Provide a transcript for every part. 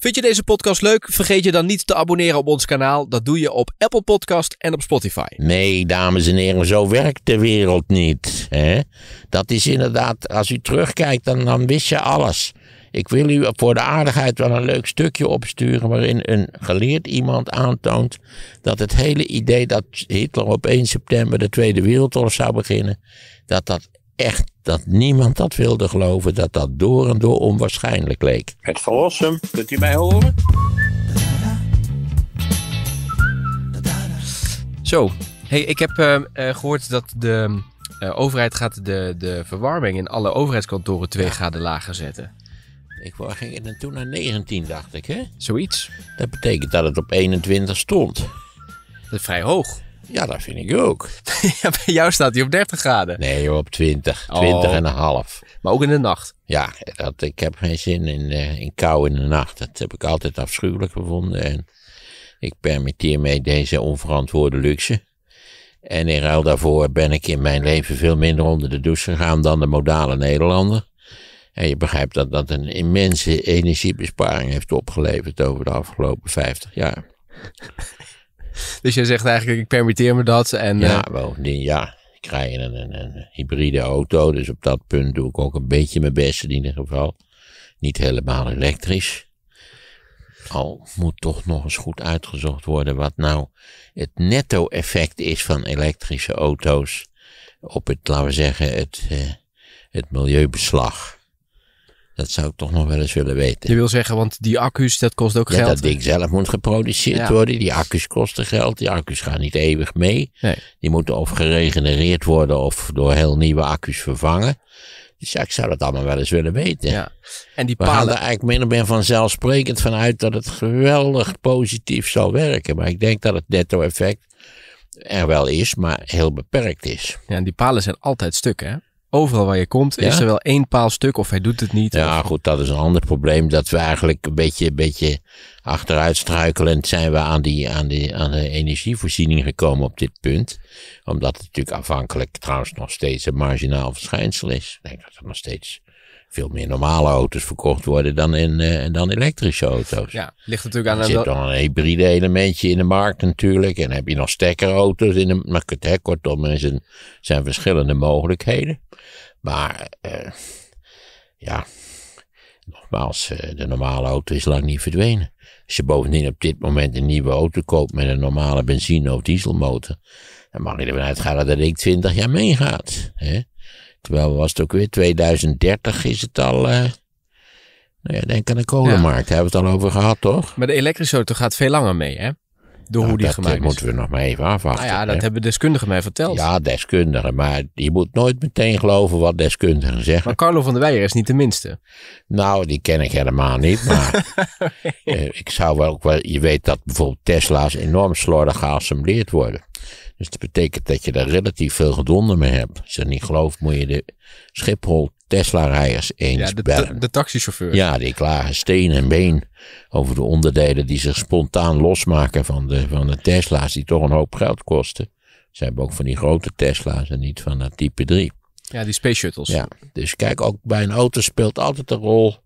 Vind je deze podcast leuk? Vergeet je dan niet te abonneren op ons kanaal. Dat doe je op Apple Podcast en op Spotify. Nee, dames en heren, zo werkt de wereld niet. Hè? Dat is inderdaad, als u terugkijkt, dan, dan wist je alles. Ik wil u voor de aardigheid wel een leuk stukje opsturen waarin een geleerd iemand aantoont dat het hele idee dat Hitler op 1 september de Tweede Wereldoorlog zou beginnen, dat dat echt dat niemand dat wilde geloven, dat dat door en door onwaarschijnlijk leek. Het verlossen, kunt u mij horen? Zo, hey, ik heb ehm, eh, gehoord dat de eh, overheid gaat de, de verwarming in alle overheidskantoren 2 graden lager zetten. Ik ging er toen naar 19, dacht ik, hè? Zoiets. Dat betekent dat het op 21 stond. Dat is vrij hoog. Ja, dat vind ik ook. ja, bij jou staat hij op 30 graden. Nee, op 20. 20 en een half. Maar ook in de nacht? Ja, dat, ik heb geen zin in, eh, in kou in de nacht. Dat heb ik altijd afschuwelijk gevonden. En ik permitteer mij deze onverantwoorde luxe. En in ruil daarvoor ben ik in mijn leven veel minder onder de douche gegaan dan de modale Nederlander. En je begrijpt dat dat een immense energiebesparing heeft opgeleverd over de afgelopen 50 jaar. Dus je zegt eigenlijk, ik permitteer me dat. En, ja, eh, ja, ik krijg een, een, een, hybride auto. Dus op dat punt doe ik ook een beetje mijn best in ieder geval. Niet helemaal elektrisch. Al moet toch nog eens goed uitgezocht worden wat nou het netto effect is van elektrische auto's op het, laten we zeggen, het, eh, het milieubeslag. Dat zou ik toch nog wel eens willen weten. Je wil zeggen, want die accu's, dat kost ook ja, geld. Dat ding zelf moet geproduceerd worden. Die accu's kosten geld. Die accu's gaan niet eeuwig mee. Nee. Die moeten of geregenereerd worden of door heel nieuwe accu's vervangen. Dus ja, ik zou dat allemaal wel eens willen weten. Ja. En die palen... We gaan er eigenlijk min of meer vanzelfsprekend vanuit dat het geweldig positief zal werken. Maar ik denk dat het netto effect er wel is, maar heel beperkt is. Ja, en die palen zijn altijd stuk, hè? Overal waar je komt, is er wel één paal stuk of hij doet het niet. Ja, goed, dat is een ander probleem. Dat we eigenlijk een beetje, beetje achteruit struikelend zijn we aan, die, aan, die, aan de energievoorziening gekomen op dit punt. Omdat het natuurlijk afhankelijk trouwens nog steeds een marginaal verschijnsel is. Ik denk dat het nog steeds veel meer normale auto's verkocht worden dan, in, eh, dan elektrische auto's. Ja, ligt natuurlijk aan... Er zit dan een hybride elementje in de markt natuurlijk. En heb je nog stekkerauto's in de markt. Nou, kortom, er zijn, zijn verschillende mogelijkheden. Maar eh, ja, nogmaals, eh, de normale auto is lang niet verdwenen. Als je bovendien op dit moment een nieuwe auto koopt met een normale benzine- of dieselmotor, dan mag je ervan uitgaan dat dat ding 20 jaar meegaat. Hè? Terwijl was het ook weer 2030 is het al. Eh, nou ja, denk aan de kolenmarkt. Ja. Hebben we het al over gehad, toch? Maar de elektrische auto gaat veel langer mee, hè? Door nou, hoe die dat eh, moeten we nog maar even afwachten. Nou ja, dat hebben deskundigen mij verteld. Ja, deskundigen. Maar je moet nooit meteen geloven wat deskundigen zeggen. Maar Carlo van der Weijer is niet de minste. Nou, die ken ik helemaal niet. Maar eh, ik zou wel ook wel... Je weet dat bijvoorbeeld Tesla's enorm slordig geassembleerd worden. Dus dat betekent dat je daar relatief veel gedonder mee hebt. Als je niet gelooft, moet je de Schiphol Tesla-rijders eens ja, de, bellen. De, de taxichauffeur. Ja, die klagen steen en been over de onderdelen die zich spontaan losmaken van de, van de Tesla's, die toch een hoop geld kosten. Ze hebben ook van die grote Tesla's en niet van dat type 3. Ja, die space shuttles. Ja, dus kijk, ook bij een auto speelt altijd een rol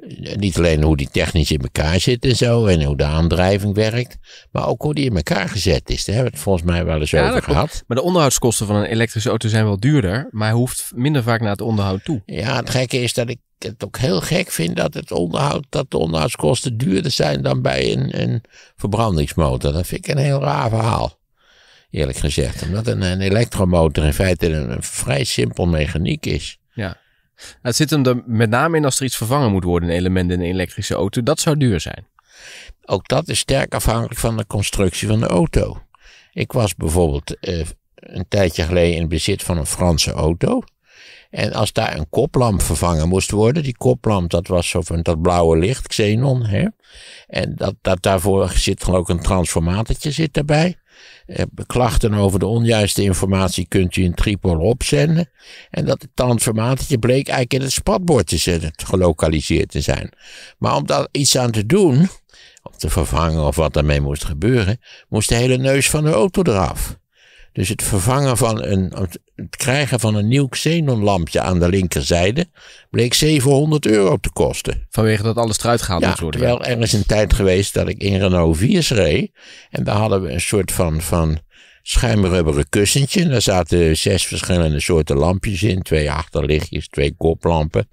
eh, niet alleen hoe die technisch in elkaar zit en zo, en hoe de aandrijving werkt, maar ook hoe die in elkaar gezet is. Daar hebben we het volgens mij wel eens over gehad. Maar de onderhoudskosten van een elektrische auto zijn wel duurder, maar hoeft minder vaak naar het onderhoud toe. Ja, het gekke is dat ik het ook heel gek vind dat, het onderhoud, dat de onderhoudskosten duurder zijn dan bij een, een verbrandingsmotor. Dat vind ik een heel raar verhaal eerlijk gezegd. Omdat een, elektromotor in feite een vrij simpel mechaniek is. Nou, het zit hem er met name in als er iets vervangen moet worden, een element in een elektrische auto. Dat zou duur zijn. Ook dat is sterk afhankelijk van de constructie van de auto. Ik was bijvoorbeeld eh, een tijdje geleden in bezit van een Franse auto. En als daar een koplamp vervangen moest worden, die koplamp dat was zo van dat blauwe licht, xenon. Hè? En dat, dat daarvoor zit gewoon ook een transformatortje zit daarbij. Eh, klachten over de onjuiste informatie kunt u in Tripol opzenden. En dat het bleek eigenlijk in het spatbord te gelokaliseerd te zijn. Maar om daar iets aan te doen, om te vervangen of wat daarmee moest gebeuren, moest de hele neus van de auto eraf. Dus het vervangen van een, het krijgen van een nieuw xenonlampje aan de linkerzijde bleek 700 euro te kosten. Vanwege dat alles eruit gehaald ja, moet worden. Terwijl er is een tijd geweest dat ik in Renault 4 reed. En daar hadden we een soort van, van schuimrubberen kussentje. Daar zaten zes verschillende soorten lampjes in. Twee achterlichtjes, twee koplampen.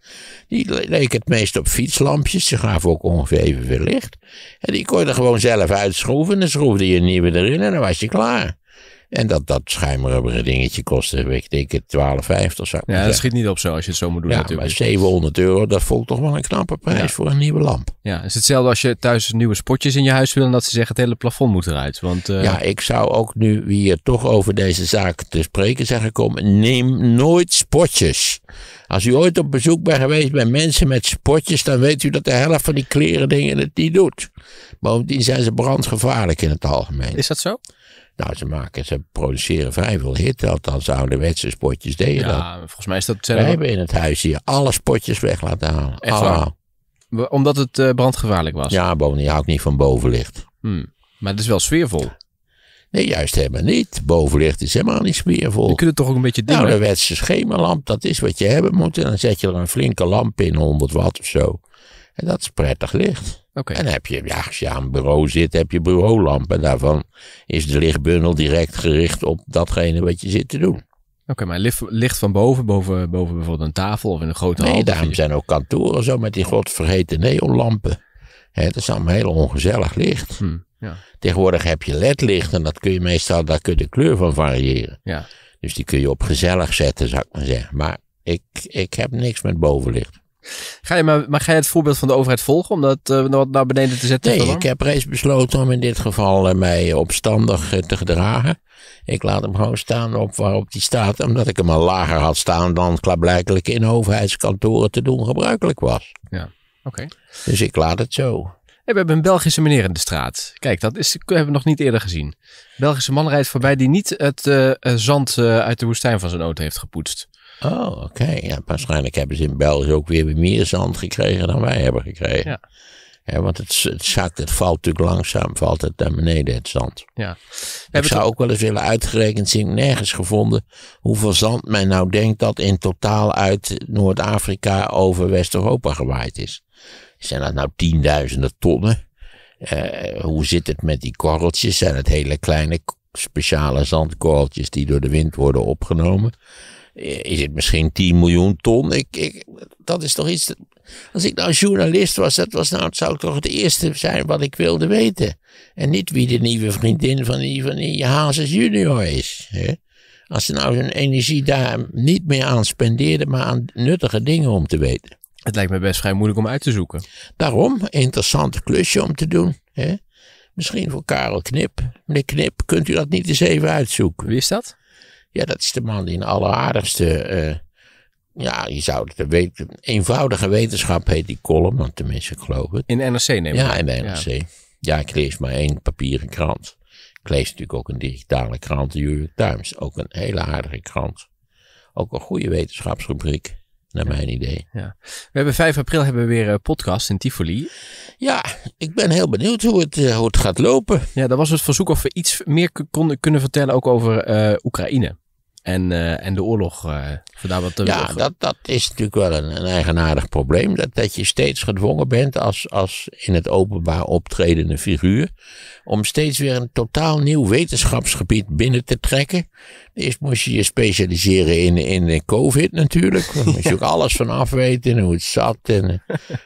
Die leek het meest op fietslampjes. Ze gaven ook ongeveer evenveel licht. En die kon je er gewoon zelf uitschroeven. Dan schroefde je een nieuwe erin en dan was je klaar. En dat, dat schuimrubberen dingetje kostte, weet ik denk 12,50 zo. Ja, dat schiet niet op zo als je het zo moet doen ja, Maar 700 euro, dat voelt toch wel een knappe prijs voor een nieuwe lamp. Ja, het is hetzelfde als je thuis nieuwe spotjes in je huis wil en dat ze zeggen het hele plafond moet eruit. Want, eh, Ja, ik zou ook nu hier toch over deze zaak te spreken zeggen komen, neem nooit spotjes. Als u ooit op bezoek bent geweest bij mensen met spotjes, dan weet u dat de helft van die kleren dingen het niet doet. Bovendien zijn ze brandgevaarlijk in het algemeen. Is dat zo? Nou, ze maken, ze produceren vrij veel hit. Althans, dan ouderwetse spotjes deden ja, dat. Ja, volgens mij is dat... Wij hebben in het huis hier alle spotjes weg laten halen. Echt Allemaal. Omdat het eh, brandgevaarlijk was? Ja, bovendien je niet van bovenlicht. Hmm. Maar het is wel sfeervol. Nee, juist helemaal niet. Bovenlicht is helemaal niet sfeervol. Je kunt het toch ook een beetje dimmen? Nou, de wetse schemelamp, dat is wat je hebben moet. En dan zet je er een flinke lamp in, 100 watt of zo. En dat is prettig licht. En heb je, ja, als je aan een bureau zit, heb je bureaulamp. En daarvan is de lichtbundel direct gericht op datgene wat je zit te doen. Oké, maar licht, van boven, boven, boven bijvoorbeeld een tafel of in een grote hal? Nee, daarom zijn ook kantoren zo met die godvergeten neonlampen. He, dat is allemaal heel ongezellig licht. Hm, ja. Tegenwoordig heb je ledlicht en dat kun je meestal, daar kun je de kleur van variëren. Ja. Dus die kun je op gezellig zetten, zou ik maar zeggen. Maar ik, ik heb niks met bovenlicht. Ga je maar, maar ga je het voorbeeld van de overheid volgen om dat eh, naar beneden te zetten? Nee, ik heb reeds besloten om in dit geval eh, mij opstandig eh, te gedragen. Ik laat hem gewoon staan op waarop die staat, omdat ik hem al lager had staan dan klaarblijkelijk in overheidskantoren te doen gebruikelijk was. Ja, oké. Dus ik laat het zo. we hebben een Belgische meneer in de straat. Kijk, dat is, hebben we nog niet eerder gezien. Belgische man rijdt voorbij die niet het zand uit de woestijn van zijn auto heeft gepoetst. Oh, oké. Ja, waarschijnlijk hebben ze in België ook weer meer zand gekregen dan wij hebben gekregen. Ja. Ja, want het, zakt, het valt natuurlijk langzaam, valt het naar beneden het zand. Ja. Ik zou ook wel eens willen uitgerekend zien, nergens gevonden, hoeveel zand men nou denkt dat in totaal uit Noord-Afrika over West-Europa gewaaid is. Zijn dat nou tienduizenden tonnen? Eh, hoe zit het met die korreltjes? Zijn het hele kleine speciale zandkorreltjes die door de wind worden opgenomen? Is het misschien 10 miljoen ton? Ik, ik, dat is toch iets. Als ik nou journalist was, dat was nou, zou toch het eerste zijn wat ik wilde weten. En niet wie de nieuwe vriendin van die, van die Hazes junior is. Hè? Als ze nou hun energie daar niet meer aan spendeerden, maar aan nuttige dingen om te weten. Het lijkt me best vrij moeilijk om uit te zoeken. Daarom, interessante klusje om te doen. Hè? Misschien voor Karel Knip. Meneer Knip, kunt u dat niet eens even uitzoeken? Wie is dat? Ja, dat is de man die in alleraardigste. Eh, ja, je zou het weten. Eenvoudige wetenschap heet die column, want tenminste, ik geloof het. In de NRC neem ik Ja, in de NRC. Ja. ik lees maar één papieren krant. Ik lees natuurlijk ook een digitale krant, de New York Times. Ook een hele aardige krant. Ook een goede wetenschapsrubriek, naar mijn idee. Ja. We hebben 5 april hebben we weer een eh, podcast in Tivoli. Ja, ik ben heel benieuwd hoe het, eh, hoe het gaat lopen. Ja, dat was het verzoek of we iets meer konden kunnen vertellen ook over Oekraïne en, eh, en de oorlog eh, ja, dat, dat is natuurlijk wel een, eigenaardig probleem. Dat, dat je steeds gedwongen bent als, als in het openbaar optredende figuur. om steeds weer een totaal nieuw wetenschapsgebied binnen te trekken. Eerst moest je je specialiseren in, in COVID natuurlijk. Daar moest je ook alles van afweten Hoe het zat. En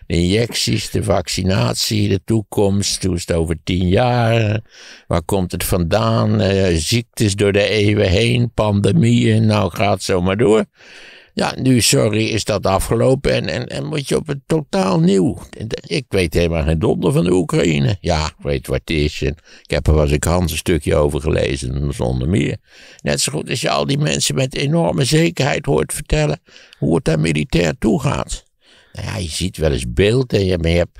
de injecties, de vaccinatie, de toekomst. Hoe is het over tien jaar? Waar komt het vandaan? Eh, ziektes door de eeuwen heen, pandemieën. Nou, gaat zo maar door. Ja, nu, sorry, is dat afgelopen en, en, en moet je op het totaal nieuw. Ik weet helemaal geen donder van de Oekraïne. Ja, ik weet wat het is. ik heb er was ik Hans een stukje over gelezen, zonder meer. Net zo goed als je al die mensen met enorme zekerheid hoort vertellen hoe het daar militair toe gaat. Nou ja, je ziet wel eens beeld en je hebt.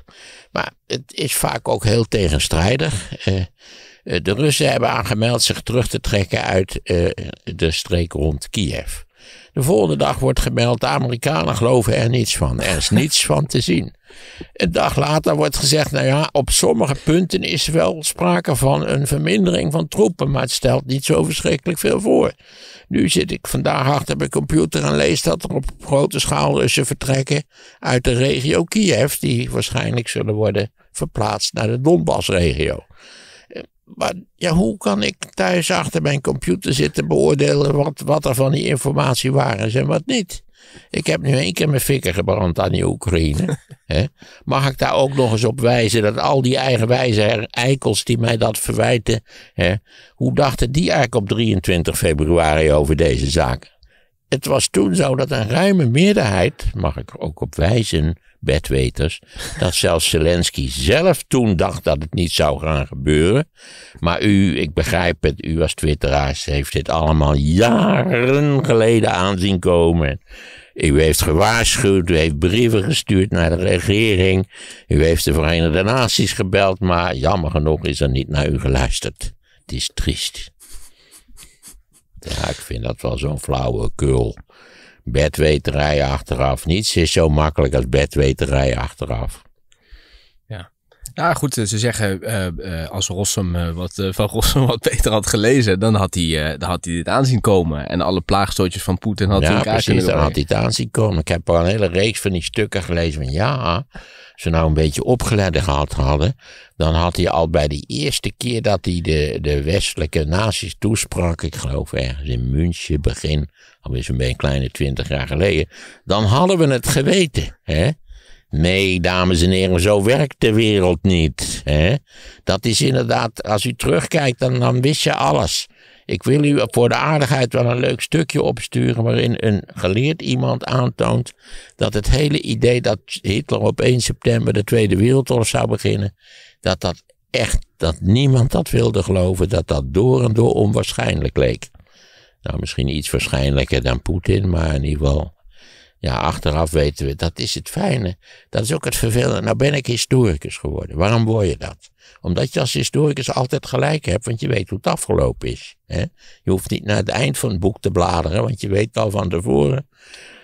Maar het is vaak ook heel tegenstrijdig. Eh, eh, de Russen hebben aangemeld zich terug te trekken uit eh, de streek rond Kiev. De volgende dag wordt gemeld, de Amerikanen geloven er niets van. Er is niets van te zien. Een dag later wordt gezegd, nou ja, op sommige punten is wel sprake van een vermindering van troepen, maar het stelt niet zo verschrikkelijk veel voor. Nu zit ik vandaag achter mijn computer en lees dat er op grote schaal Russen vertrekken uit de regio Kiev, die waarschijnlijk zullen worden verplaatst naar de Donbassregio. regio maar ja, hoe kan ik thuis achter mijn computer zitten beoordelen wat, wat er van die informatie waar is en wat niet? Ik heb nu één keer mijn fikker gebrand aan die Oekraïne. Mag ik daar ook nog eens op wijzen dat al die eigenwijze eikels die mij dat verwijten, he? hoe dachten die eigenlijk op 23 februari over deze zaak? het was toen zo dat een ruime meerderheid, mag ik ook op wijzen, bedweters, dat zelfs Zelensky zelf toen dacht dat het niet zou gaan gebeuren. Maar u, ik begrijp het, u als twitteraars heeft dit allemaal jaren geleden aanzien komen. U heeft gewaarschuwd, u heeft brieven gestuurd naar de regering, u heeft de Verenigde Naties gebeld, maar jammer genoeg is er niet naar u geluisterd. Het is triest. Ja, ik vind dat wel zo'n flauwe flauwekul. Bedweterij achteraf. Niets is zo makkelijk als bedweterij achteraf. Ja. Nou goed, ze zeggen eh, eh, als Rossum eh, wat, van Rossum wat beter had gelezen, dan had hij, dan had hij dit aanzien komen. En alle plaagstootjes van Poetin had hij Ja, precies, dan had hij het aanzien komen. Ik heb al een hele reeks van die stukken gelezen van ja, ze nou een beetje opgeleid gehad hadden, dan had hij al bij de eerste keer dat hij de, de westelijke nazi's toesprak, ik geloof ergens in München begin, alweer zo'n beetje kleine twintig jaar geleden, dan hadden we het geweten. Hè? Nee, dames en heren, zo werkt de wereld niet. Hè? Dat is inderdaad, als u terugkijkt, dan, dan wist je alles. Ik wil u voor de aardigheid wel een leuk stukje opsturen waarin een geleerd iemand aantoont dat het hele idee dat Hitler op 1 september de Tweede Wereldoorlog zou beginnen, dat dat echt, dat niemand dat wilde geloven, dat dat door en door onwaarschijnlijk leek. Nou, misschien iets waarschijnlijker dan Poetin, maar in ieder geval ja, achteraf weten we, dat is het fijne. Dat is ook het vervelende. Nou ben ik historicus geworden. Waarom word je dat? Omdat je als historicus altijd gelijk hebt, want je weet hoe het afgelopen is. Hè? Je hoeft niet naar het eind van het boek te bladeren, want je weet al van tevoren.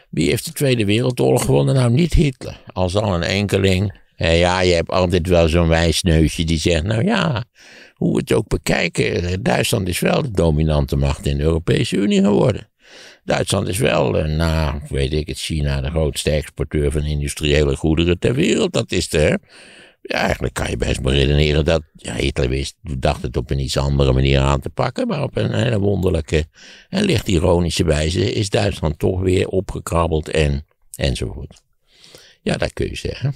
Wie heeft de Tweede Wereldoorlog gewonnen? Nou, niet Hitler. Als al een enkeling. ja, je hebt altijd wel zo'n wijsneusje die zegt, nou ja, hoe we het ook bekijken, Duitsland is wel de dominante macht in de Europese Unie geworden. Duitsland is wel, na eh, weet ik het, China, de grootste exporteur van industriële goederen ter wereld. Dat is de. Ja, eigenlijk kan je best redeneren dat ja, Hitler wist, dacht het op een iets andere manier aan te pakken. Maar op een hele wonderlijke en licht ironische wijze is Duitsland toch weer opgekrabbeld en, enzovoort. Ja, dat kun je zeggen.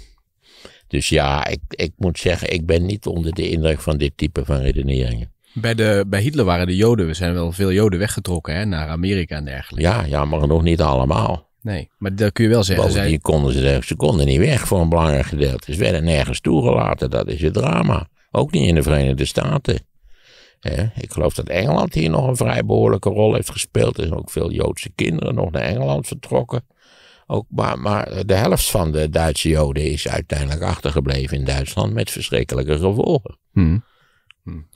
Dus ja, ik, ik moet zeggen, ik ben niet onder de indruk van dit type van redeneringen. Bij, de, bij Hitler waren de Joden, we zijn wel veel Joden weggetrokken hè, naar Amerika en dergelijke. Ja, ja, maar nog niet allemaal. Nee, maar dat kun je wel zeggen. konden ze, ze konden niet weg voor een belangrijk gedeelte. Ze werden nergens toegelaten, dat is het drama. Ook niet in de Verenigde Staten. He, ik geloof dat Engeland hier nog een vrij behoorlijke rol heeft gespeeld. Er zijn ook veel Joodse kinderen nog naar Engeland vertrokken. Ook, maar, maar de helft van de Duitse Joden is uiteindelijk achtergebleven in Duitsland met verschrikkelijke gevolgen. Hmm. Hm.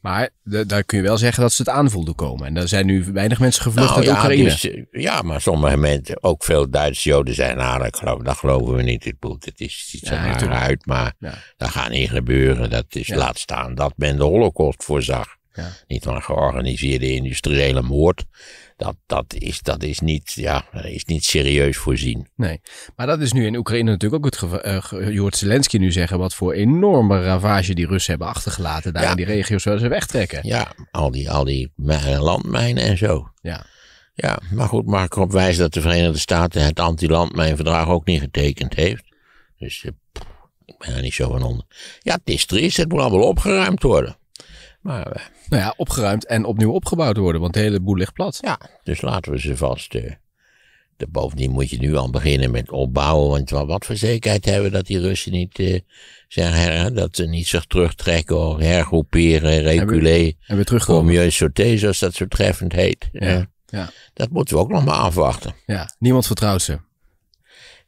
Maar daar kun je wel zeggen dat ze het aanvoelden komen. En er zijn nu weinig mensen gevlucht nou, uit Oekraïne. Eh, ja, maar sommige mensen, ook veel Duitse Joden zijn nou, dat, geloof, dat geloven we niet. Het is iets ja, uit, maar ja. dat gaat niet gebeuren. Dat is laat staan dat men de holocaust voorzag. Ja. Niet van georganiseerde industriële moord. Dat, dat, is, dat is, niet, ja, is niet serieus voorzien. Nee, maar dat is nu in Oekraïne natuurlijk ook het geval. Eh, hoort Zelensky nu zeggen wat voor enorme ravage die Russen hebben achtergelaten daar in die regio's zouden ze wegtrekken. Ja, al die, al die landmijnen en zo. Ja. Ja, maar goed, mag ik erop wijs dat de Verenigde Staten het anti-landmijnverdrag ook niet getekend heeft. Dus eh, ik ben er niet zo van onder. Ja, het is triest, het moet allemaal opgeruimd worden. Maar, nou ja, opgeruimd en opnieuw opgebouwd worden, want de hele boel ligt plat. Ja, dus laten we ze vast. Uh, de, bovendien moet je nu al beginnen met opbouwen, want wat voor zekerheid hebben we dat die Russen niet, eh, zeggen, dat ze niet zich terugtrekken of hergroeperen, reguleren. En weer terugkomen. Comieux sauté, zoals dat zo treffend heet. Ja, ja. Dat moeten we ook nog maar afwachten. Ja, niemand vertrouwt ze.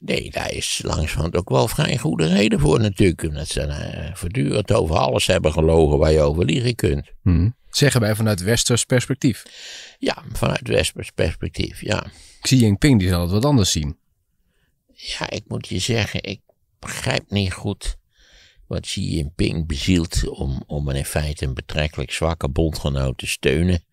Nee, daar is langzamerhand ook wel vrij goede reden voor natuurlijk. Omdat ze uh, voortdurend over alles hebben gelogen waar je over liegen kunt. Hmm. Zeggen wij vanuit westers perspectief? Ja, vanuit westers perspectief, ja. Xi Jinping die zal het wat anders zien. Ja, ik moet je zeggen, ik begrijp niet goed wat Xi Jinping bezielt om, om in feite een betrekkelijk zwakke bondgenoot te steunen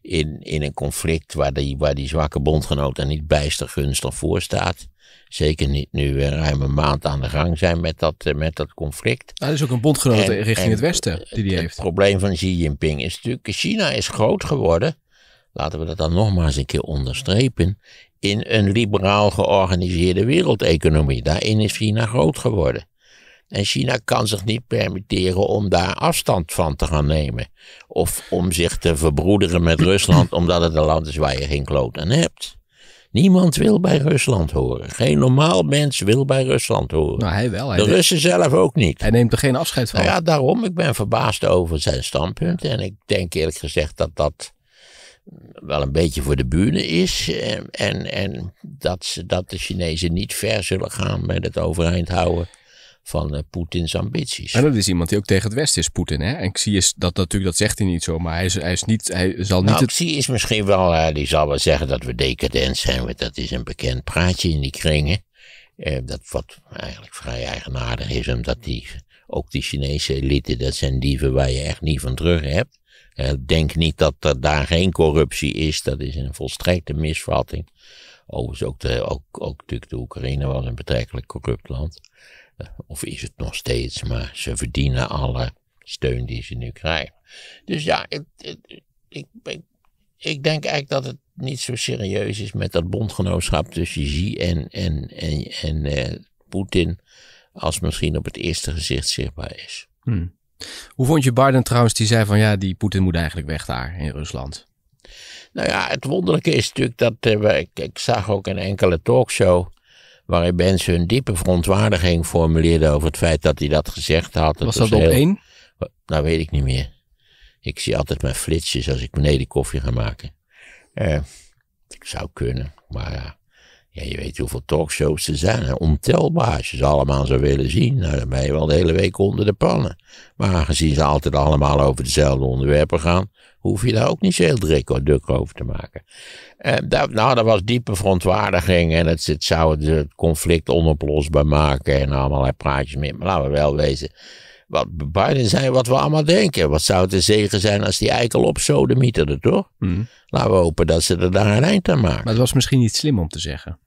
in, in een conflict waar die, waar die zwakke bondgenoot er niet bijster gunstig voor staat. Zeker niet nu we ruim een maand aan de gang zijn met dat, eh, met dat conflict. dat nou, is ook een bondgenoot richting het Westen die die heeft. Het probleem van Xi Jinping is natuurlijk, China is groot geworden, laten we dat dan nogmaals een keer onderstrepen, in een liberaal georganiseerde wereldeconomie. Daarin is China groot geworden. En China kan zich niet permitteren om daar afstand van te gaan nemen. Of om zich te verbroederen met Rusland, omdat het een land is waar je geen kloot hebt. Niemand wil bij Rusland horen. Geen normaal mens wil bij Rusland horen. Nou, hij wel. Hij de Russen zelf ook niet. Hij neemt er geen afscheid van. Nou ja, daarom. Ik ben verbaasd over zijn standpunt. En ik denk eerlijk gezegd dat dat wel een beetje voor de bühne is. En, en dat, ze, dat de Chinezen niet ver zullen gaan met het overeind houden van uh, Poetins ambities. En dat is iemand die ook tegen het Westen is, Poetin. Hè? En Xi is dat natuurlijk, dat zegt hij niet zo, maar hij, is, hij, is niet, hij zal niet... Nou, Xi is misschien wel, uh, die zal wel zeggen dat we decadent zijn, want dat is een bekend praatje in die kringen. Eh, dat wat eigenlijk vrij eigenaardig is, omdat die, ook die Chinese elite, dat zijn dieven waar je echt niet van terug hebt. Eh, denk niet dat er daar geen corruptie is, dat is een volstrekte misvatting. Overigens ook, de, ook, ook natuurlijk de Oekraïne was een betrekkelijk corrupt land. Eh, of is het nog steeds, maar ze verdienen alle steun die ze nu krijgen. Dus ja, ik, ik, ik, ik denk eigenlijk dat het niet zo serieus is met dat bondgenootschap tussen Xi en, en, en, en eh, Poetin, als misschien op het eerste gezicht zichtbaar is. Hmm. Hoe vond je Biden trouwens, die zei van ja, die Poetin moet eigenlijk weg daar in Rusland? Nou ja, het wonderlijke is natuurlijk dat, eh, ik, ik zag ook een enkele talkshow waarin mensen hun diepe verontwaardiging formuleerden over het feit dat hij dat gezegd had. Was dat, op één? Nou, weet ik niet meer. Ik zie altijd mijn flitsjes als ik beneden koffie ga maken. Eh, zou kunnen, maar ja. Ja, je weet hoeveel talkshows er zijn, ontelbaar. Als je ze allemaal zou willen zien, nou, dan ben je wel de hele week onder de pannen. Maar aangezien ze altijd allemaal over dezelfde onderwerpen gaan, hoef je daar ook niet zo heel druk, over te maken. Eh, dat, nou, dat was diepe verontwaardiging en het, het zou het conflict onoplosbaar maken en allemaal praatjes meer. Maar laten we wel wezen, wat Biden zei, wat we allemaal denken. Wat zou het een zegen zijn als die eikel op sodemieterde, toch? Mm. Laten we hopen dat ze er daar een eind aan maken. Maar het was misschien niet slim om te zeggen.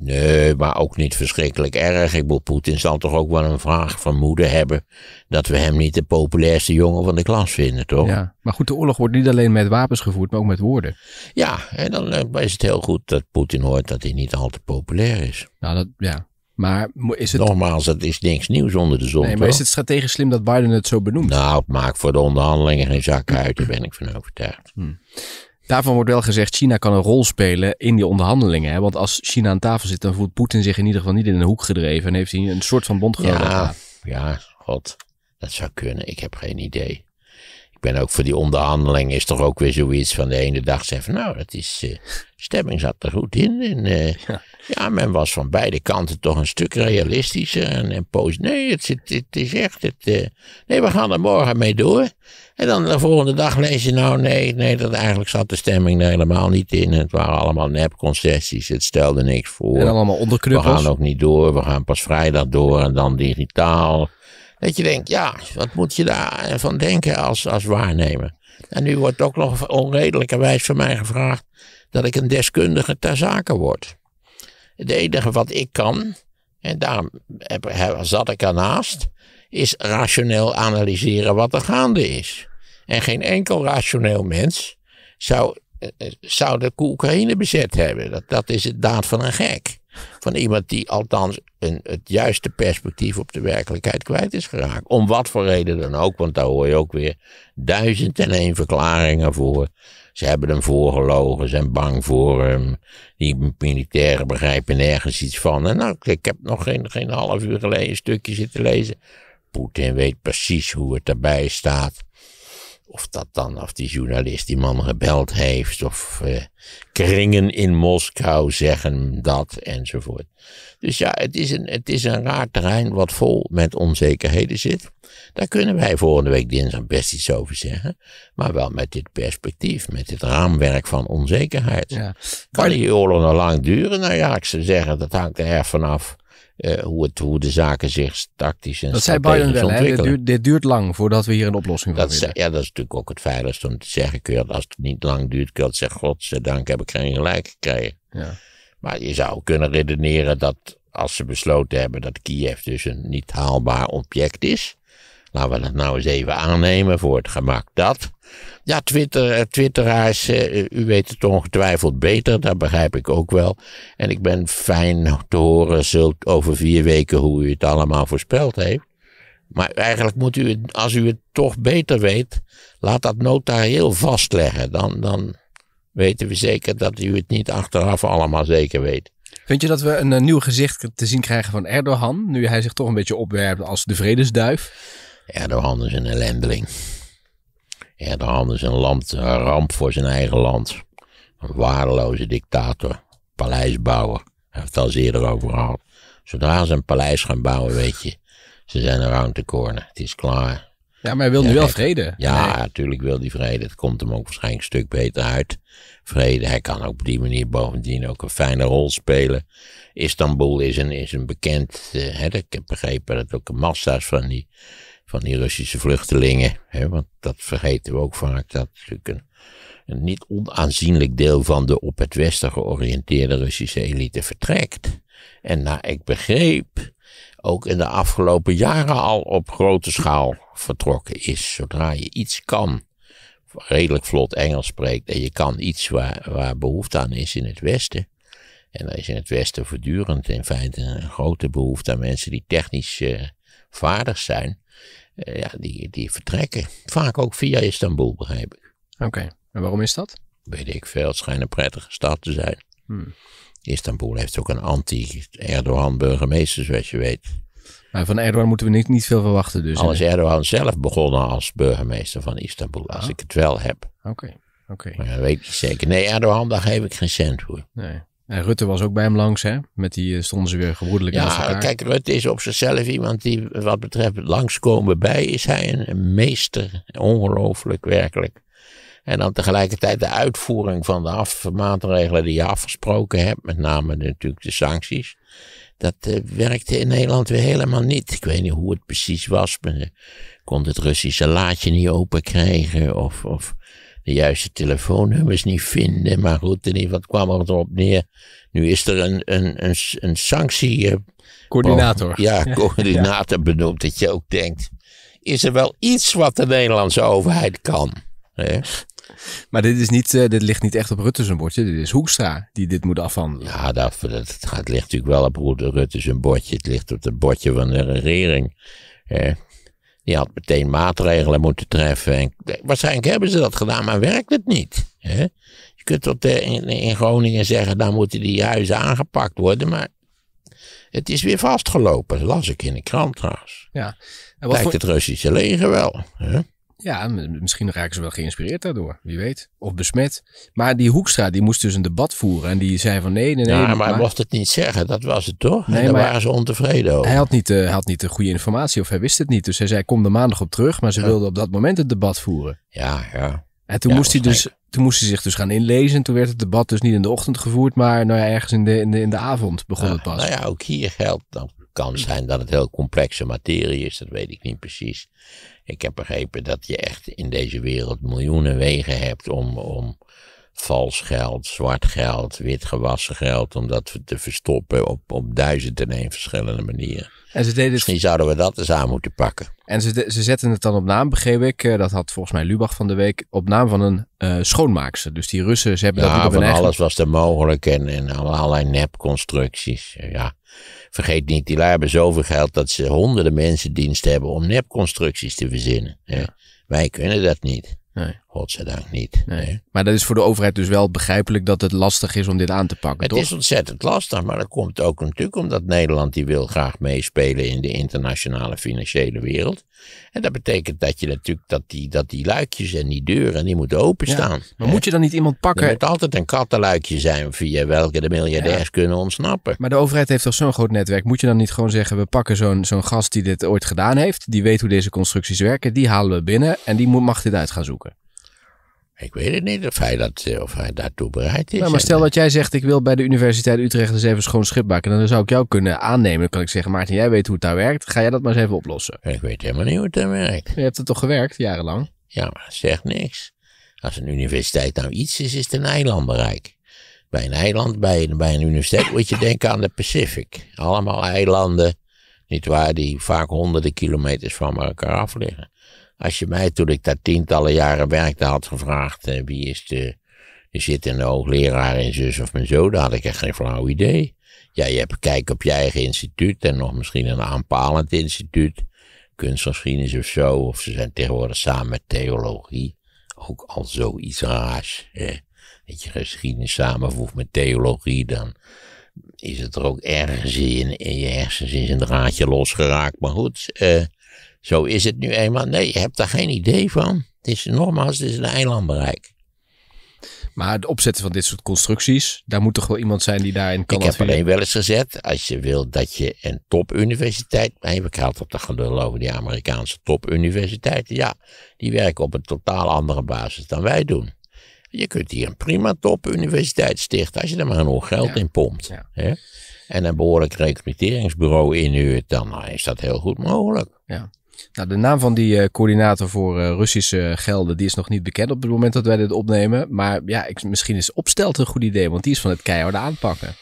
Nee, maar ook niet verschrikkelijk erg. Ik bedoel, Poetin zal toch ook wel een vraag van hebben dat we hem niet de populairste jongen van de klas vinden, toch? Ja, maar goed, de oorlog wordt niet alleen met wapens gevoerd, maar ook met woorden. Ja, en dan eh, is het heel goed dat Poetin hoort dat hij niet al te populair is. Nou, dat, ja. Maar is het... Nogmaals, dat is niks nieuws onder de zon. Nee, maar is het strategisch slim dat Biden het zo benoemt? Nou, het maakt voor de onderhandelingen geen zak uit, daar ben ik van overtuigd. Hmm. Daarvan wordt wel gezegd, China kan een rol spelen in die onderhandelingen. Hè? Want als China aan tafel zit, dan voelt Poetin zich in ieder geval niet in een hoek gedreven. En heeft hij een soort van bondgenoot. Ja, ja, god. Dat zou kunnen. Ik heb geen idee ik ben ook voor die onderhandeling is toch ook weer zoiets van de ene dag zeggen van nou, dat is, eh, stemming zat er goed in. En, eh, ja. men was van beide kanten toch een stuk realistischer en, en Nee, het, het, het, is echt, het, eh, nee, we gaan er morgen mee door. En dan de volgende dag lees je nou, nee, nee, dat eigenlijk zat de stemming er helemaal niet in. Het waren allemaal nepconcessies, het stelde niks voor. En allemaal onderknuppels. We gaan ook niet door, we gaan pas vrijdag door en dan digitaal. Dat je denkt, ja, wat moet je daarvan denken als, als waarnemer? En nu wordt ook nog onredelijkerwijs van mij gevraagd dat ik een deskundige ter zake word. Het enige wat ik kan, en daar zat ik ernaast, is rationeel analyseren wat er gaande is. En geen enkel rationeel mens zou, eh, eh, zou de Oekraïne bezet hebben. Dat, dat is het daad van een gek van iemand die althans een, het juiste perspectief op de werkelijkheid kwijt is geraakt. Om wat voor reden dan ook, want daar hoor je ook weer duizend en één verklaringen voor. Ze hebben hem voorgelogen, zijn bang voor hem. Die militairen begrijpen nergens iets van. En nou, ik heb nog geen, geen half uur geleden een stukje zitten lezen. Poetin weet precies hoe het erbij staat. Of dat dan, of die journalist die man gebeld heeft, of eh, kringen in Moskou zeggen dat, enzovoort. Dus ja, het is, een, het is een raar terrein wat vol met onzekerheden zit. Daar kunnen wij volgende week dinsdag best iets over zeggen, maar wel met dit perspectief, met dit raamwerk van onzekerheid. Ja. Kan die oorlog nog lang duren? Nou ja, ik zou zeggen, dat hangt er erg vanaf eh, hoe, het, hoe de zaken zich tactisch en dat strategisch zei Biden wel, Dit duurt, lang voordat we hier een oplossing van hebben. Ja, dat is natuurlijk ook het veiligste om te zeggen. als het niet lang duurt, kun je zeggen, godzijdank heb ik geen gelijk gekregen. Ja. Maar je zou kunnen redeneren dat als ze besloten hebben dat Kiev dus een niet haalbaar object is, laten we dat nou eens even aannemen voor het gemak dat, ja, Twitter, eh, twitteraars, eh, eh, u weet het ongetwijfeld beter, dat begrijp ik ook wel. En ik ben fijn te horen zult over vier weken hoe u het allemaal voorspeld heeft. Maar eigenlijk moet u het, als u het toch beter weet, laat dat notarieel heel vastleggen. Dan, dan weten we zeker dat u het niet achteraf allemaal zeker weet. Vind je dat we een, een nieuw gezicht te zien krijgen van Erdogan, nu hij zich toch een beetje opwerpt als de vredesduif? Erdogan is een ellendeling. Erdogan is een, land, een ramp voor zijn eigen land. Een waardeloze dictator, paleisbouwer. Hij heeft het al eerder over gehad. Zodra ze een paleis gaan bouwen, weet je, ze zijn around the corner. Het is klaar. Ja, maar hij wil nu wel vrede. Ja, natuurlijk wil hij vrede. Het komt hem ook waarschijnlijk een stuk beter uit. Vrede. Hij kan ook op die manier bovendien ook een fijne rol spelen. Istanbul is een, is een bekend. Eh, hè, ik heb begrepen dat ook massa's van die van die Russische vluchtelingen. Hè, want dat vergeten we ook vaak. Dat natuurlijk een, een, niet onaanzienlijk deel van de op het Westen georiënteerde Russische elite vertrekt. En naar nou, ik begreep, ook in de afgelopen jaren al op grote schaal vertrokken is. Zodra je iets kan, redelijk vlot Engels spreekt en je kan iets waar, waar behoefte aan is in het Westen. En daar is in het Westen voortdurend in feite een grote behoefte aan mensen die technisch eh, vaardig zijn. Eh, ja, die, die vertrekken. Vaak ook via Istanbul, begrijp ik. Oké, en waarom is dat? Weet ik veel, het schijnt een prettige stad te zijn. Hmm. Istanbul heeft ook een anti-Erdogan burgemeester, zoals je weet. Maar nou, van Erdogan moeten we niet, niet veel verwachten dus. Al is Erdogan zelf begonnen als burgemeester van Istanbul, als ah. ik het wel heb. Oké, oké. Maar dat weet je zeker. Nee, Erdogan, daar geef ik geen cent voor. Nee. En Rutte was ook bij hem langs, hè? Met die eh, stonden ze weer gebroedelijk ja, naast elkaar. Kijk, Rutte is op zichzelf iemand die wat betreft langskomen bij is hij een meester. Ongelooflijk, werkelijk. En dan tegelijkertijd de uitvoering van de maatregelen die je afgesproken hebt, met name natuurlijk de sancties. Dat eh, werkte in Nederland weer helemaal niet. Ik weet niet hoe het precies was. Men eh, kon het Russische laadje niet open krijgen of, of de juiste telefoonnummers niet vinden. Maar goed, in ieder geval kwam er erop neer. Nu is er een, een, een, een sanctie. Eh, coördinator. Ja, coördinator benoemd. Dat je ook denkt: is er wel iets wat de Nederlandse overheid kan? Hè? Maar dit, is niet, eh, dit ligt niet echt op Rutte's zijn bordje. Dit is Hoekstra die dit moet afhandelen. Ja, dat, dat, ligt natuurlijk wel op Rutte's zijn bordje. Het ligt op het bordje van de regering. Hè? Je had meteen maatregelen moeten treffen. En waarschijnlijk hebben ze dat gedaan, maar werkt het niet. Hè? Je kunt tot eh, in, Groningen zeggen, dan moeten die huizen aangepakt worden, maar het is weer vastgelopen, las ik in de krant trouwens. Ja. En Lijkt het Russische leger wel. Hè? Ja, misschien raken ze wel geïnspireerd daardoor. Wie weet. Of besmet. Maar die Hoekstra, die moest dus een debat voeren. En die zei van nee, nee, nee. Ja, maar, hij mocht het niet zeggen. Dat was het toch? Nee, en daar maar... waren ze ontevreden over. Hij had, niet, eh, had niet de goede informatie of hij wist het niet. Dus hij zei kom er maandag op terug. Maar ze ja. wilden op dat moment het debat voeren. Ja, ja. En toen, moest hij dus, toen moest zich dus gaan inlezen. toen werd het debat dus niet in de ochtend gevoerd. Maar nou ja, ergens in de, in de, in de avond begon het pas. Nou ja, ook hier geldt dan kan zijn dat het heel complexe materie is, dat weet ik niet precies. Ik heb begrepen dat je echt in deze wereld miljoenen wegen hebt om, om vals geld, zwart geld, wit gewassen geld, om dat te verstoppen op, op duizend en één verschillende manieren. En ze deden Misschien het... zouden we dat eens aan moeten pakken. En ze, ze zetten het dan op naam, begreep ik. Eh, dat had volgens mij Lubach van de week. Op naam van een uh, schoonmaakster. Dus die Russen, ze hebben ja, van alles was er mogelijk. En, en allerlei nepconstructies. Ja, vergeet niet, die hebben zoveel geld dat ze honderden mensen dienst hebben om nepconstructies te verzinnen. Ja. Wij kunnen dat niet. Nee godzijdank niet. Nee. Maar dat is voor de overheid dus wel begrijpelijk dat het lastig is om dit aan te pakken. Het is ontzettend lastig, maar dat komt ook natuurlijk omdat Nederland die wil graag meespelen in de internationale financiële wereld. En dat betekent dat je natuurlijk dat die, dat die luikjes en die deuren die moeten openstaan. Maar moet je dan niet iemand pakken? Er moet altijd een kattenluikje zijn via welke de miljardairs kunnen ontsnappen. Maar de overheid heeft toch zo'n groot netwerk. Moet je dan niet gewoon zeggen we pakken zo'n zo'n gast die dit ooit gedaan heeft, die weet hoe deze constructies werken, die halen we binnen en die mag dit uit gaan zoeken. Ik weet het niet of hij, dat, eh, of hij daartoe bereid is. Nou, maar stel eh, dat jij zegt, ik wil bij de Universiteit Utrecht eens even schoon schip maken. Dan zou ik jou kunnen aannemen. Dan kan ik zeggen, Maarten, jij weet hoe het daar werkt. Ga jij dat maar eens even oplossen. Ik weet helemaal niet hoe het daar werkt. Je hebt het toch gewerkt, jarenlang? Ja, maar zegt niks. Als een universiteit nou iets is, is het een eilandbereik. Bij een eiland, bij, bij een universiteit, moet je denken aan de Pacific. Allemaal eilanden, niet waar, die vaak honderden kilometers van elkaar af liggen. Als je mij toen ik daar tientallen jaren werkte had gevraagd eh, wie is de, de zittende hoogleraar in zus of mijn zo, dan had ik echt geen flauw idee. Ja, je hebt kijk op je eigen instituut en nog misschien een aanpalend instituut, kunstgeschiedenis of zo, of ze zijn tegenwoordig samen met theologie, ook al zoiets raars. Eh. Dat je geschiedenis samenvoegt met theologie, dan is het er ook ergens in, in je hersens is een draadje losgeraakt. Maar goed, eh, zo is het nu eenmaal. Nee, je hebt daar geen idee van. Het is nogmaals, het is een eilandbereik. Maar het opzetten van dit soort constructies, daar moet toch wel iemand zijn die daarin kan Ik heb alleen wel eens gezet, als je wil dat je een topuniversiteit, ik had op de gelul over die Amerikaanse topuniversiteiten, ja, die werken op een totaal andere basis dan wij doen. Je kunt hier een prima topuniversiteit stichten als je er maar genoeg geld in pompt. En een behoorlijk recruteringsbureau inhuurt, dan is dat heel goed mogelijk. Ja. Nou, de naam van die eh, coördinator voor eh, Russische eh, gelden die is nog niet bekend op het moment dat wij dit opnemen. Maar ja, ik, misschien is opstelt een goed idee, want die is van het keiharde aanpakken.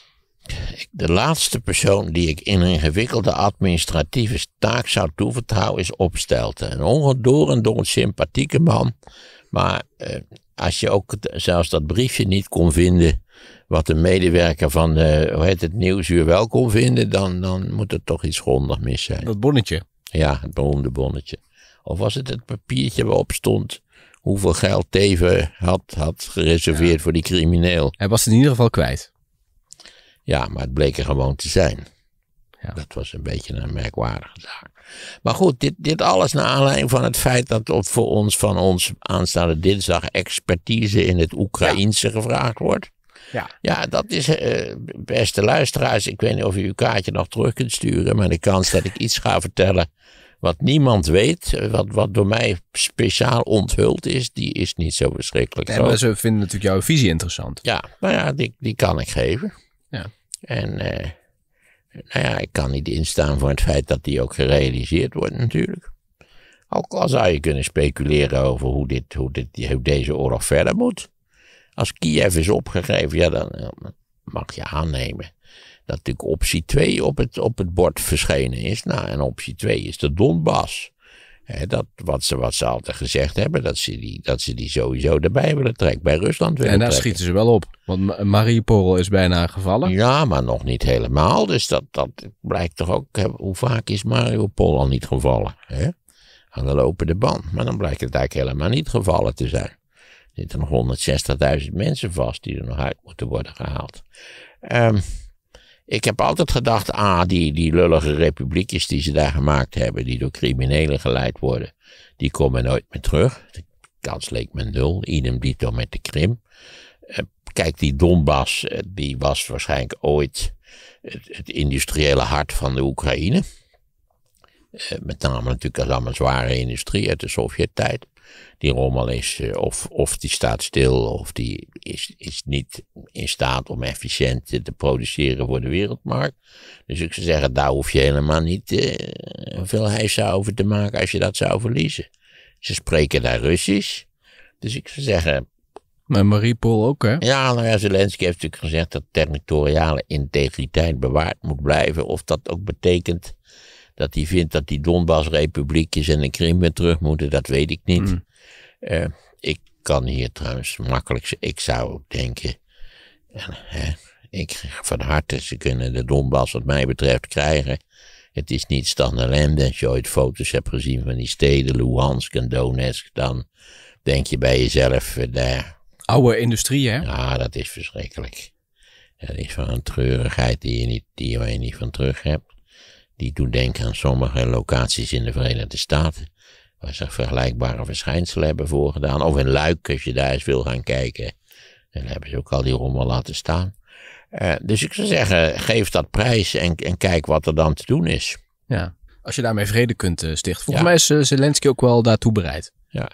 De laatste persoon die ik in een ingewikkelde administratieve taak zou toevertrouwen is opstelten. Een ongedoor sympathieke man. Maar eh, als je ook zelfs dat briefje niet kon vinden. wat een medewerker van de, hoe heet het, Nieuwsuur wel kon vinden. dan, dan moet er toch iets grondig mis zijn. Dat bonnetje. Ja, het beroemde bonnetje. Of was het het papiertje waarop stond hoeveel geld Teven had, had gereserveerd voor die crimineel? Hij was het in ieder geval kwijt. Ja, maar het bleek er gewoon te zijn. Ja. Dat was een beetje een merkwaardige zaak. Maar goed, dit, dit alles naar aanleiding van het feit dat op voor ons van ons aanstaande dinsdag expertise in het Oekraïense gevraagd wordt. Ja, ja dat is, uh, beste luisteraars, ik weet niet of u uw kaartje nog terug kunt sturen, maar de kans dat ik iets ga vertellen wat niemand weet, eh, wat, wat door mij speciaal onthuld is, die is niet zo verschrikkelijk. Nee, wij ze vinden natuurlijk jouw visie interessant. Ja, nou ja, die, die kan ik geven. Ja. En eh, nou ja, ik kan niet instaan voor het feit dat die ook gerealiseerd wordt natuurlijk. Ook al zou je kunnen speculeren over hoe, dit, hoe, dit, hoe deze oorlog verder moet. Als Kiev is opgegeven, ja, dan eh, mag je aannemen dat natuurlijk optie 2 op het, op het bord verschenen is. Nou, en optie 2 is de Donbass. dat, wat, ze, wat ze altijd gezegd hebben, dat ze die, dat ze die sowieso erbij willen trekken, bij Rusland willen En daar schieten ze wel op, want Mariupol is bijna gevallen. Ja, maar nog niet helemaal. Dus dat, dat blijkt toch ook, hoe vaak is Mariupol al niet gevallen? Hè? Aan de lopende band. Maar dan blijkt het eigenlijk helemaal niet gevallen te zijn. Er zitten nog 160.000 mensen vast die er nog uit moeten worden gehaald. Ehm, ik heb altijd gedacht, ah, die, die lullige republiekjes die ze daar gemaakt hebben, die door criminelen geleid worden, die komen nooit meer terug. De kans leek me nul, idem dito met de Krim. Eh, kijk, die Donbass, eh, die was waarschijnlijk ooit het, industriële hart van de Oekraïne. Eh, met name natuurlijk als allemaal zware industrie uit de Sovjet-tijd die rommel is, eh, of, of die staat stil, of die is, is niet in staat om efficiënt te produceren voor de wereldmarkt. Dus ik zou zeggen, daar hoef je helemaal niet eh, veel heisa over te maken als je dat zou verliezen. Ze spreken daar Russisch. Dus ik zou zeggen. Maar Mariupol ook, hè? Ja, nou ja, Zelensky heeft natuurlijk gezegd dat territoriale integriteit bewaard moet blijven. Of dat ook betekent dat hij vindt dat die Donbass-republiekjes en de Krim terug moeten, dat weet ik niet. Mm. Eh, ik kan hier trouwens makkelijk, ik zou denken, en, hè, ik van harte, ze kunnen de Donbass wat mij betreft krijgen. Het is niet standaard. ellende. Als je ooit foto's hebt gezien van die steden, Luhansk en Donetsk, dan denk je bij jezelf, eh, daar... Oude industrie, hè? Ja, dat is verschrikkelijk. Dat is van een treurigheid die je niet, die je niet van terug hebt die doet denken aan sommige locaties in de Verenigde Staten. Waar ze vergelijkbare verschijnselen hebben voorgedaan. Of in Luik, als je daar eens wil gaan kijken. en hebben ze ook al die rommel laten staan. Eh, dus ik zou zeggen, geef dat prijs en, en kijk wat er dan te doen is. Ja, als je daarmee vrede kunt eh, stichten. Volgens mij is eh, Zelensky ook wel daartoe bereid. Ja,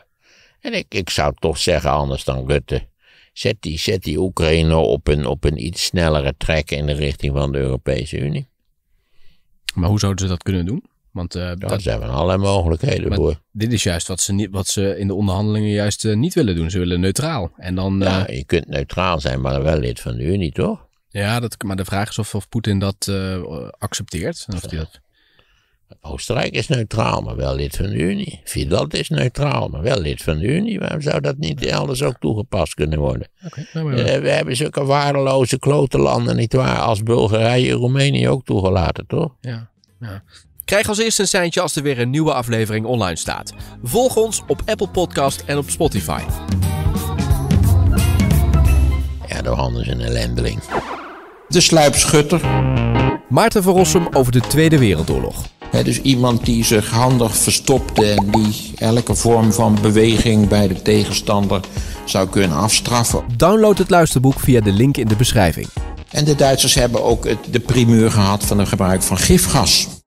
en ik, ik zou toch zeggen, anders dan Rutte. Zet die, zet die Oekraïne op een, op een iets snellere trek in de richting van de Europese Unie. Maar hoe zouden ze dat kunnen doen? Want, eh, dat zijn wel allerlei mogelijkheden voor. Dit is juist wat ze, niet, wat ze in de onderhandelingen juist eh, niet willen doen. Ze willen neutraal. En dan, ja, eh, je kunt neutraal zijn, maar wel lid van de Unie, toch? Ja, dat, maar de vraag is of, of Poetin dat accepteert. of dat... Oostenrijk is neutraal, maar wel lid van de Unie. Finland is neutraal, maar wel lid van de Unie. Waarom zou dat niet elders ook toegepast kunnen worden? Okay, nou, eh, we hebben zulke waardeloze klotenlanden, nietwaar, als Bulgarije en Roemenië ook toegelaten, toch? Ja, ja. Krijg als eerste een seintje als er weer een nieuwe aflevering online staat. Volg ons op Apple Podcast en op Spotify. Ja, is een ellendeling. De sluipschutter. Maarten van Rossum over de Tweede Wereldoorlog dus iemand die zich handig verstopte en die elke vorm van beweging bij de tegenstander zou kunnen afstraffen. Download het luisterboek via de link in de beschrijving. En de Duitsers hebben ook de primeur gehad van het gebruik van gifgas.